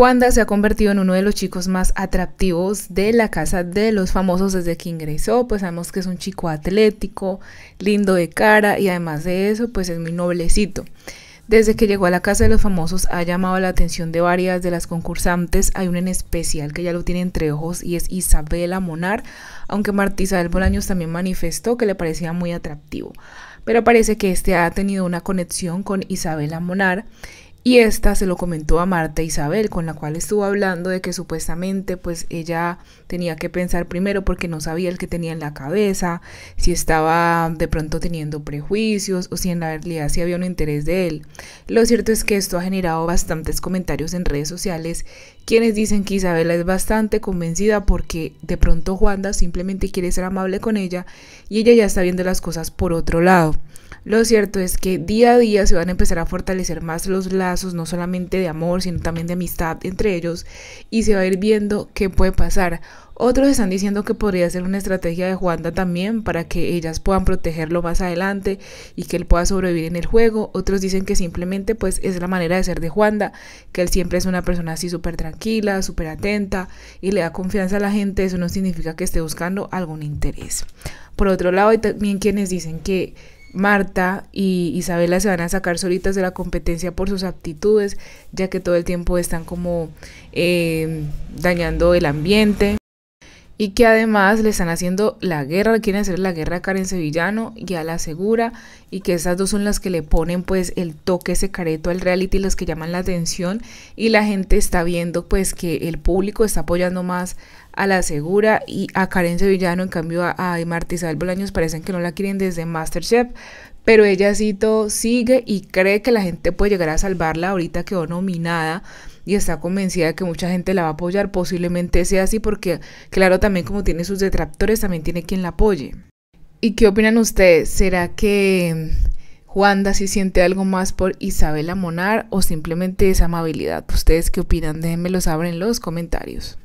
Wanda se ha convertido en uno de los chicos más atractivos de la casa de los famosos desde que ingresó, pues sabemos que es un chico atlético, lindo de cara y además de eso, pues es muy noblecito. Desde que llegó a la casa de los famosos ha llamado la atención de varias de las concursantes, hay una en especial que ya lo tiene entre ojos y es Isabela Monar, aunque Martiza del Bolaños también manifestó que le parecía muy atractivo pero parece que este ha tenido una conexión con Isabela Monar y esta se lo comentó a Marta Isabel, con la cual estuvo hablando de que supuestamente pues ella tenía que pensar primero porque no sabía el que tenía en la cabeza, si estaba de pronto teniendo prejuicios o si en la realidad si había un interés de él. Lo cierto es que esto ha generado bastantes comentarios en redes sociales, quienes dicen que Isabela es bastante convencida porque de pronto Juanda simplemente quiere ser amable con ella y ella ya está viendo las cosas por otro lado. Lo cierto es que día a día se van a empezar a fortalecer más los lados no solamente de amor, sino también de amistad entre ellos, y se va a ir viendo qué puede pasar. Otros están diciendo que podría ser una estrategia de Juanda también para que ellas puedan protegerlo más adelante y que él pueda sobrevivir en el juego. Otros dicen que simplemente pues es la manera de ser de Juanda, que él siempre es una persona así súper tranquila, súper atenta y le da confianza a la gente. Eso no significa que esté buscando algún interés. Por otro lado, hay también quienes dicen que Marta y Isabela se van a sacar solitas de la competencia por sus aptitudes, ya que todo el tiempo están como eh, dañando el ambiente y que además le están haciendo la guerra, quieren hacer la guerra a Karen Sevillano y a la Segura, y que esas dos son las que le ponen pues el toque secreto al reality, las que llaman la atención, y la gente está viendo pues que el público está apoyando más a la Segura y a Karen Sevillano, en cambio a, a Isabel Bolaños parecen que no la quieren desde Masterchef, pero ella sí sigue y cree que la gente puede llegar a salvarla ahorita quedó nominada y está convencida que mucha gente la va a apoyar. Posiblemente sea así porque, claro, también como tiene sus detractores, también tiene quien la apoye. ¿Y qué opinan ustedes? ¿Será que mm, Juanda sí siente algo más por Isabela Monar o simplemente esa amabilidad? ¿Ustedes qué opinan? Déjenmelo saber en los comentarios.